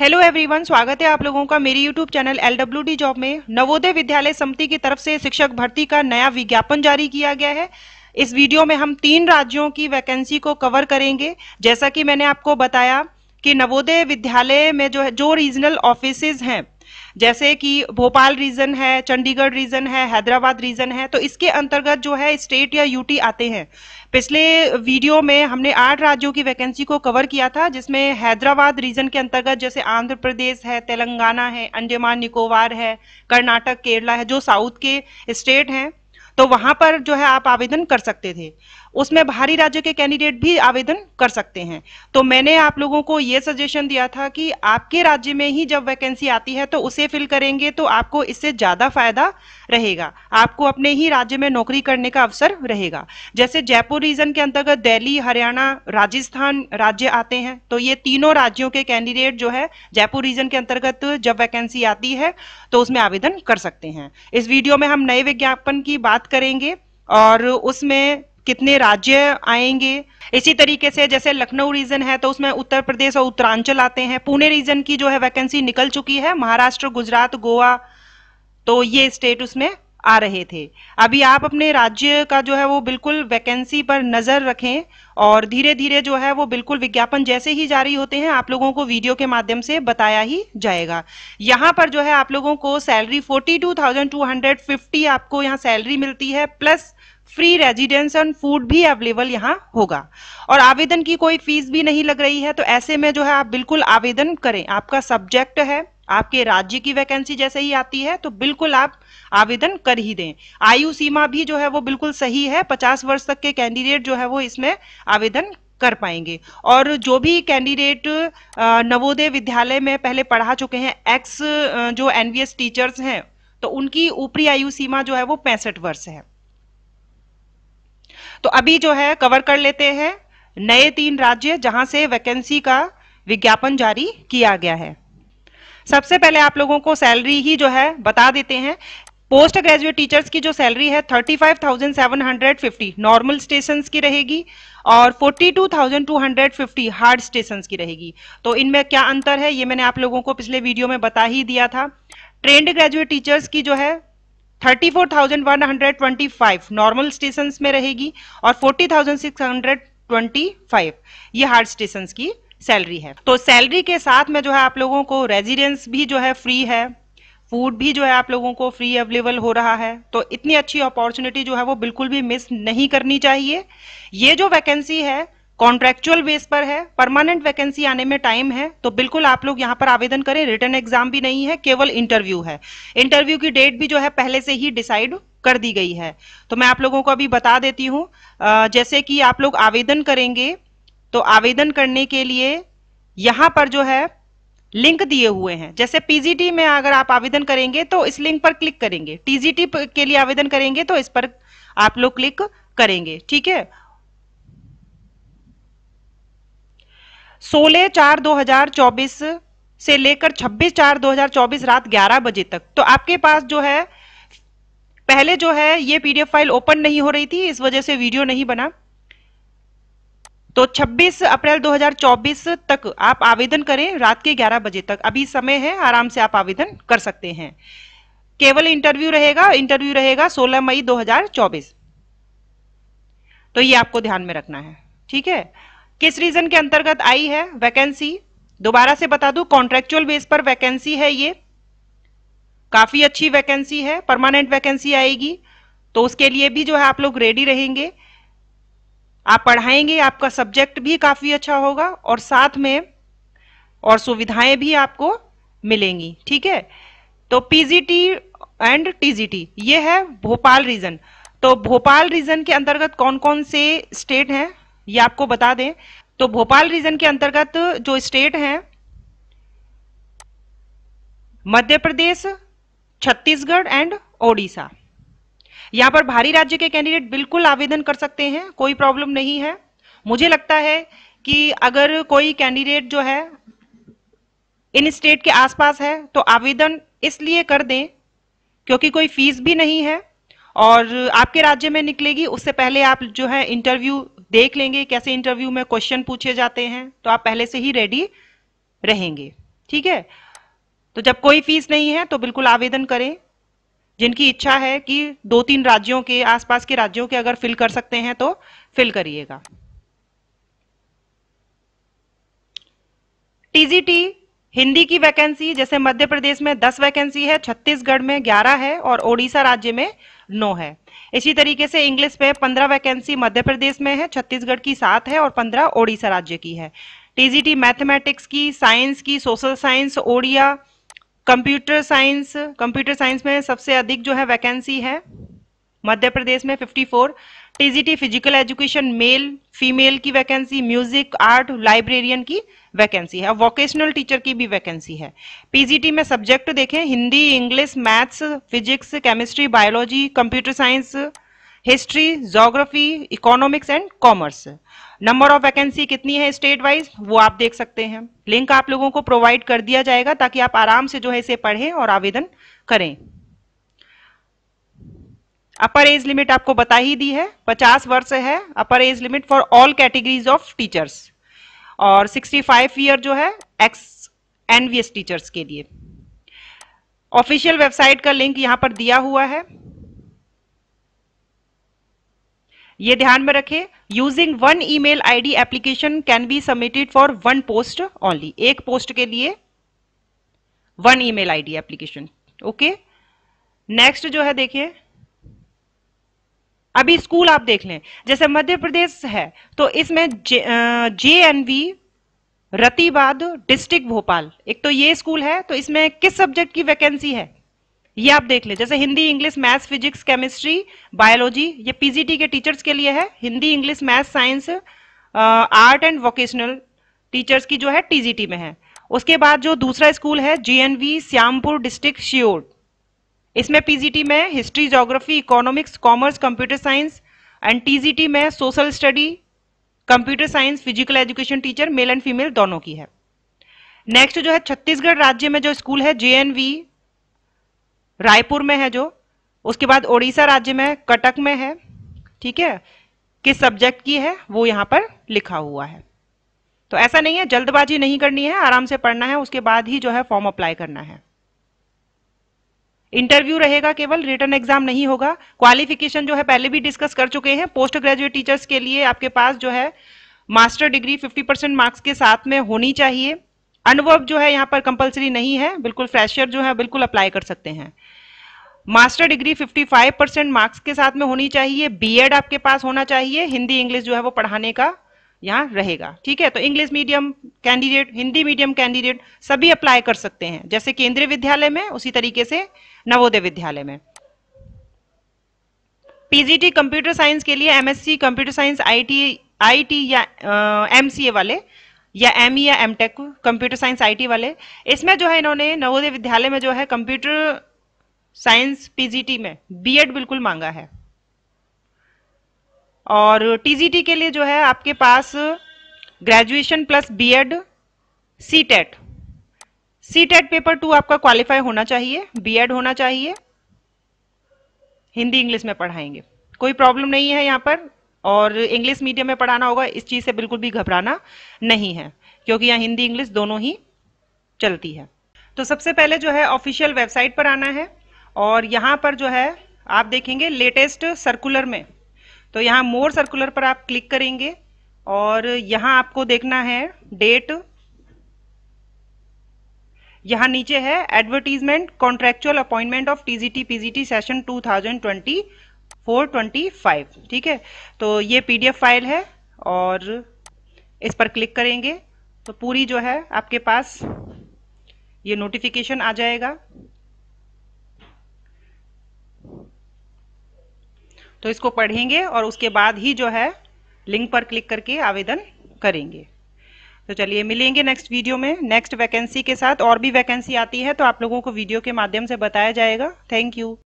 hello everyone स्वागत है आप लोगों का मेरी YouTube channel L W D job में नवोदय विद्यालय समिति की तरफ से शिक्षक भर्ती का नया विज्ञापन जारी किया गया है इस वीडियो में हम तीन राज्यों की वैकेंसी को कवर करेंगे जैसा कि मैंने आपको बताया कि नवोदय विद्यालय में जो है जो रीजनल ऑफिसेज हैं जैसे कि भोपाल रीजन है चंडीगढ़ रीजन है हैदराबाद रीजन है तो इसके अंतर्गत जो है स्टेट या यूटी आते हैं पिछले वीडियो में हमने आठ राज्यों की वैकेंसी को कवर किया था जिसमें हैदराबाद रीजन के अंतर्गत जैसे आंध्र प्रदेश है तेलंगाना है अंडमान निकोबार है कर्नाटक केरला है जो साउथ के स्टेट हैं तो वहां पर जो है आप आवेदन कर सकते थे उसमें बाहरी राज्य के कैंडिडेट भी आवेदन कर सकते हैं तो मैंने आप लोगों को ये सजेशन दिया था कि आपके राज्य में ही जब वैकेंसी आती है तो उसे फिल करेंगे तो आपको इससे ज़्यादा फायदा रहेगा आपको अपने ही राज्य में नौकरी करने का अवसर रहेगा जैसे जयपुर रीजन के अंतर्गत दिल्ली हरियाणा राजस्थान राज्य आते हैं तो ये तीनों राज्यों के कैंडिडेट जो है जयपुर रीजन के अंतर्गत जब वैकेंसी आती है तो उसमें आवेदन कर सकते हैं इस वीडियो में हम नए विज्ञापन की बात करेंगे और उसमें कितने राज्य आएंगे इसी तरीके से जैसे लखनऊ रीजन है तो उसमें उत्तर प्रदेश और उत्तरांचल आते हैं पुणे रीजन की जो है वैकेंसी निकल चुकी है महाराष्ट्र गुजरात गोवा तो ये स्टेट उसमें आ रहे थे अभी आप अपने राज्य का जो है वो बिल्कुल वैकेंसी पर नज़र रखें और धीरे धीरे जो है वो बिल्कुल विज्ञापन जैसे ही जारी होते हैं आप लोगों को वीडियो के माध्यम से बताया ही जाएगा यहाँ पर जो है आप लोगों को salary forty two thousand two hundred fifty आपको यहाँ सैलरी मिलती है plus free residence and food भी अवेलेबल यहाँ होगा और आवेदन की कोई फीस भी नहीं लग रही है तो ऐसे में जो है आप बिल्कुल आवेदन करें आपका सब्जेक्ट है आपके राज्य की वैकेंसी जैसे ही आती है तो बिल्कुल आप आवेदन कर ही दें आयु सीमा भी जो है वो बिल्कुल सही है 50 वर्ष तक के कैंडिडेट जो है वो इसमें आवेदन कर पाएंगे और जो भी कैंडिडेट नवोदय विद्यालय में पहले पढ़ा चुके हैं एक्स जो एनवीएस टीचर्स हैं तो उनकी ऊपरी आयु सीमा जो है वो पैंसठ वर्ष है तो अभी जो है कवर कर लेते हैं नए तीन राज्य जहां से वैकेंसी का विज्ञापन जारी किया गया है सबसे पहले आप लोगों को सैलरी ही जो है बता देते हैं पोस्ट ग्रेजुएट टीचर्स की जो सैलरी है 35,750 नॉर्मल स्टेशन की रहेगी और 42,250 हार्ड स्टेशन की रहेगी तो इनमें क्या अंतर है ये मैंने आप लोगों को पिछले वीडियो में बता ही दिया था ट्रेंड ग्रेजुएट टीचर्स की जो है 34,125 नॉर्मल स्टेशन में रहेगी और 40,625 ये हार्ड स्टेशन की सैलरी है तो सैलरी के साथ में जो है आप लोगों को रेजिडेंस भी जो है फ्री है फूड भी जो है आप लोगों को फ्री अवेलेबल हो रहा है तो इतनी अच्छी अपॉर्चुनिटी जो है वो बिल्कुल भी मिस नहीं करनी चाहिए ये जो वैकेंसी है कॉन्ट्रेक्चुअल बेस पर है परमानेंट वैकेंसी आने में टाइम है तो बिल्कुल आप लोग यहाँ पर आवेदन करें रिटर्न एग्जाम भी नहीं है केवल इंटरव्यू है इंटरव्यू की डेट भी जो है पहले से ही डिसाइड कर दी गई है तो मैं आप लोगों को अभी बता देती हूँ जैसे कि आप लोग आवेदन करेंगे तो आवेदन करने के लिए यहाँ पर जो है लिंक दिए हुए हैं जैसे पीजीटी में अगर आप आवेदन करेंगे तो इस लिंक पर क्लिक करेंगे टीजीटी के लिए आवेदन करेंगे तो इस पर आप लोग क्लिक करेंगे ठीक है सोलह चार 2024 से लेकर छब्बीस चार 2024 रात ग्यारह बजे तक तो आपके पास जो है पहले जो है ये पीडीएफ फाइल ओपन नहीं हो रही थी इस वजह से वीडियो नहीं बना तो 26 अप्रैल 2024 तक आप आवेदन करें रात के 11 बजे तक अभी समय है आराम से आप आवेदन कर सकते हैं केवल इंटरव्यू रहेगा इंटरव्यू रहेगा 16 मई 2024 तो ये आपको ध्यान में रखना है ठीक है किस रीजन के अंतर्गत आई है वैकेंसी दोबारा से बता दू कॉन्ट्रेक्चुअल बेस पर वैकेंसी है ये काफी अच्छी वैकेंसी है परमानेंट वैकेंसी आएगी तो उसके लिए भी जो है आप लोग रेडी रहेंगे आप पढ़ाएंगे आपका सब्जेक्ट भी काफी अच्छा होगा और साथ में और सुविधाएं भी आपको मिलेंगी ठीक है तो पीजीटी एंड टीजीटी ये है भोपाल रीजन तो भोपाल रीजन के अंतर्गत कौन कौन से स्टेट हैं ये आपको बता दें तो भोपाल रीजन के अंतर्गत जो स्टेट हैं मध्य प्रदेश छत्तीसगढ़ एंड ओडिशा यहां पर भारी राज्य के कैंडिडेट बिल्कुल आवेदन कर सकते हैं कोई प्रॉब्लम नहीं है मुझे लगता है कि अगर कोई कैंडिडेट जो है इन स्टेट के आसपास है तो आवेदन इसलिए कर दें क्योंकि कोई फीस भी नहीं है और आपके राज्य में निकलेगी उससे पहले आप जो है इंटरव्यू देख लेंगे कैसे इंटरव्यू में क्वेश्चन पूछे जाते हैं तो आप पहले से ही रेडी रहेंगे ठीक है तो जब कोई फीस नहीं है तो बिल्कुल आवेदन करें जिनकी इच्छा है कि दो तीन राज्यों के आसपास के राज्यों के अगर फिल कर सकते हैं तो फिल करिएगा टीजीटी हिंदी की वैकेंसी जैसे मध्य प्रदेश में 10 वैकेंसी है छत्तीसगढ़ में 11 है और ओडिशा राज्य में 9 है इसी तरीके से इंग्लिश पे पंद्रह वैकेंसी मध्य प्रदेश में है छत्तीसगढ़ की सात है और पंद्रह ओडिशा राज्य की है टीजीटी मैथमेटिक्स की साइंस की social science Odia computer science computer science में सबसे अधिक जो है वैकेंसी है मध्य प्रदेश में four TGT physical education male female की वैकेंसी म्यूजिक आर्ट लाइब्रेरियन की वैकेंसी है वोकेशनल टीचर की भी वैकेंसी है पीजीटी में सब्जेक्ट देखें Hindi English maths physics chemistry biology computer science history geography economics and commerce number of vacancy कितनी है स्टेट वाइज वो आप देख सकते हैं लिंक आप लोगों को प्रोवाइड कर दिया जाएगा ताकि आप आराम से जो है इसे पढ़ें और आवेदन करें अपर एज लिमिट आपको बता ही दी है 50 वर्ष है upper age limit for all categories of teachers और 65 ईयर जो है एक्स एनवीएस टीचर्स के लिए ऑफिशियल वेबसाइट का लिंक यहां पर दिया हुआ है ये ध्यान में रखें using one email ID application can be submitted for one post only एक पोस्ट के लिए one email ID application okay next जो है देखिए अभी स्कूल आप देख लें जैसे मध्य प्रदेश है तो इसमें J N V Ratibad district Bhopal एक तो ये स्कूल है तो इसमें किस सब्जेक्ट की वैकेंसी है ये आप देख लें जैसे Hindi English maths physics chemistry biology ये पीजीटी के टीचर्स के लिए है Hindi English math science art and vocational teachers की जो है टीजीटी में है उसके बाद जो दूसरा स्कूल है जे श्यामपुर डिस्ट्रिक्ट शियोड इसमें पीजीटी में history geography economics commerce computer science and TGT में social study computer science physical education teacher male and female दोनों की है नेक्स्ट जो है छत्तीसगढ़ राज्य में जो स्कूल है जे रायपुर में है जो उसके बाद ओडिशा राज्य में कटक में है ठीक है किस सब्जेक्ट की है वो यहाँ पर लिखा हुआ है तो ऐसा नहीं है जल्दबाजी नहीं करनी है आराम से पढ़ना है उसके बाद ही जो है फॉर्म अप्लाई करना है इंटरव्यू रहेगा केवल रिटर्न एग्जाम नहीं होगा क्वालिफिकेशन जो है पहले भी डिस्कस कर चुके हैं पोस्ट ग्रेजुएट टीचर्स के लिए आपके पास जो है मास्टर डिग्री 50 परसेंट मार्क्स के साथ में होनी चाहिए अनुभव जो है यहाँ पर कंपलसरी नहीं है बिल्कुल फ्रेशर जो है बिल्कुल अप्लाई कर सकते हैं मास्टर डिग्री 55 परसेंट मार्क्स के साथ में होनी चाहिए बीएड आपके पास होना चाहिए हिंदी इंग्लिश जो है वो पढ़ाने का यहाँ रहेगा ठीक है तो English medium candidate Hindi medium candidate सभी अप्लाई कर सकते हैं जैसे केंद्रीय विद्यालय में उसी तरीके से नवोदय विद्यालय में पीजीटी कंप्यूटर साइंस के लिए MSc computer science IT IT या एमसीए वाले या एम e या M tech computer science IT वाले इसमें जो है इन्होंने नवोदय विद्यालय में जो है कंप्यूटर साइंस पीजीटी में बीएड बिल्कुल मांगा है और टी के लिए जो है आपके पास graduation plus BEd C TET C TET paper two आपका क्वालिफाई होना चाहिए बीएड होना चाहिए हिंदी इंग्लिश में पढ़ाएंगे कोई प्रॉब्लम नहीं है यहाँ पर और इंग्लिश मीडियम में पढ़ाना होगा इस चीज़ से बिल्कुल भी घबराना नहीं है क्योंकि यहाँ हिंदी इंग्लिश दोनों ही चलती है तो सबसे पहले जो है ऑफिशियल वेबसाइट पर आना है और यहाँ पर जो है आप देखेंगे लेटेस्ट सर्कुलर में तो यहाँ मोर सर्कुलर पर आप क्लिक करेंगे और यहाँ आपको देखना है डेट यहाँ नीचे है advertisement contractual appointment of G PGT session twenty five ठीक है तो ये पीडीएफ फाइल है और इस पर क्लिक करेंगे तो पूरी जो है आपके पास ये नोटिफिकेशन आ जाएगा तो इसको पढ़ेंगे और उसके बाद ही जो है लिंक पर क्लिक करके आवेदन करेंगे तो चलिए मिलेंगे नेक्स्ट वीडियो में नेक्स्ट वैकेंसी के साथ और भी वैकेंसी आती है तो आप लोगों को वीडियो के माध्यम से बताया जाएगा थैंक यू